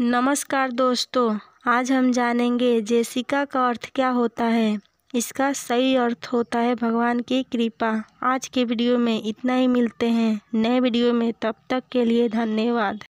नमस्कार दोस्तों आज हम जानेंगे जेसिका का अर्थ क्या होता है इसका सही अर्थ होता है भगवान की कृपा आज के वीडियो में इतना ही मिलते हैं नए वीडियो में तब तक के लिए धन्यवाद